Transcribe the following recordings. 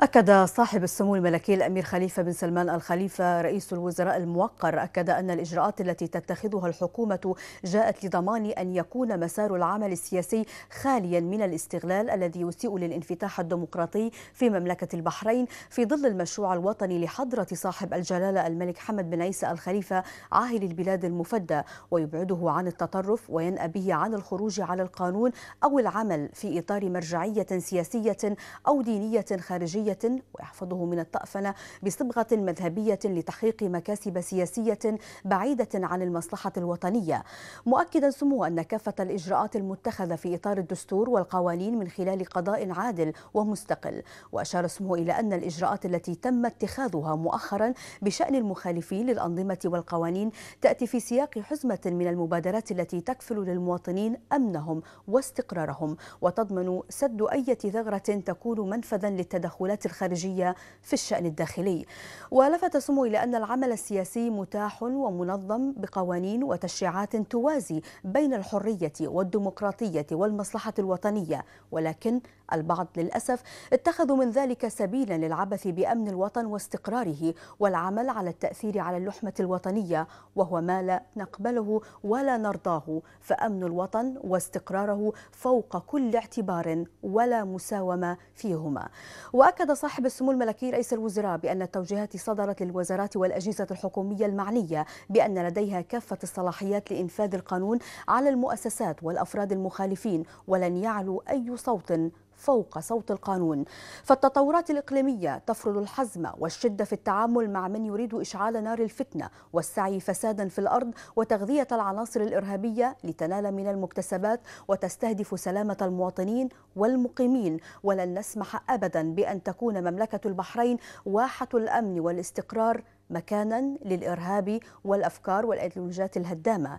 أكد صاحب السمو الملكي الأمير خليفة بن سلمان الخليفة رئيس الوزراء الموقر أكد أن الإجراءات التي تتخذها الحكومة جاءت لضمان أن يكون مسار العمل السياسي خاليا من الاستغلال الذي يسيء للانفتاح الديمقراطي في مملكة البحرين في ظل المشروع الوطني لحضرة صاحب الجلالة الملك حمد بن عيسى الخليفة عاهل البلاد المفدى ويبعده عن التطرف وينأى به عن الخروج على القانون أو العمل في إطار مرجعية سياسية أو دينية خارجية سياسية ويحفظه من الطأفنة بصبغة مذهبية لتحقيق مكاسب سياسية بعيدة عن المصلحة الوطنية مؤكدا سمو أن كافة الإجراءات المتخذة في إطار الدستور والقوانين من خلال قضاء عادل ومستقل وأشار سمو إلى أن الإجراءات التي تم اتخاذها مؤخرا بشأن المخالفين للأنظمة والقوانين تأتي في سياق حزمة من المبادرات التي تكفل للمواطنين أمنهم واستقرارهم وتضمن سد أي ثغرة تكون منفذا للتدخلات الوزارات الخارجية في الشأن الداخلي ولفت سمو إلى أن العمل السياسي متاح ومنظم بقوانين وتشريعات توازي بين الحرية والديمقراطية والمصلحة الوطنية ولكن البعض للأسف اتخذوا من ذلك سبيلا للعبث بأمن الوطن واستقراره والعمل على التأثير على اللحمة الوطنية وهو ما لا نقبله ولا نرضاه فأمن الوطن واستقراره فوق كل اعتبار ولا مساومة فيهما وأكد أكد صاحب السمو الملكي رئيس الوزراء بأن التوجيهات صدرت للوزارات والأجهزة الحكومية المعنية بأن لديها كافة الصلاحيات لإنفاذ القانون على المؤسسات والأفراد المخالفين ولن يعلو أي صوت فوق صوت القانون فالتطورات الإقليمية تفرض الحزم والشدة في التعامل مع من يريد إشعال نار الفتنة والسعي فسادا في الأرض وتغذية العناصر الإرهابية لتنال من المكتسبات وتستهدف سلامة المواطنين والمقيمين ولن نسمح أبدا بأن تكون مملكة البحرين واحة الأمن والاستقرار مكانا للإرهاب والأفكار والأيديولوجيات الهدامة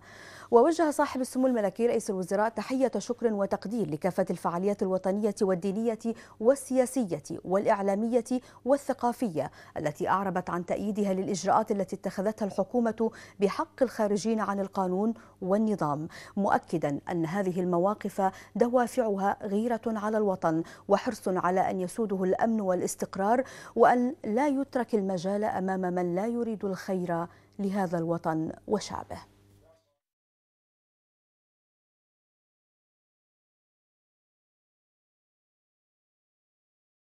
ووجه صاحب السمو الملكي رئيس الوزراء تحية شكر وتقدير لكافة الفعاليات الوطنية والدينية والسياسية والإعلامية والثقافية التي أعربت عن تأييدها للإجراءات التي اتخذتها الحكومة بحق الخارجين عن القانون والنظام مؤكدا أن هذه المواقف دوافعها غيرة على الوطن وحرص على أن يسوده الأمن والاستقرار وأن لا يترك المجال أمام من لا يريد الخير لهذا الوطن وشعبه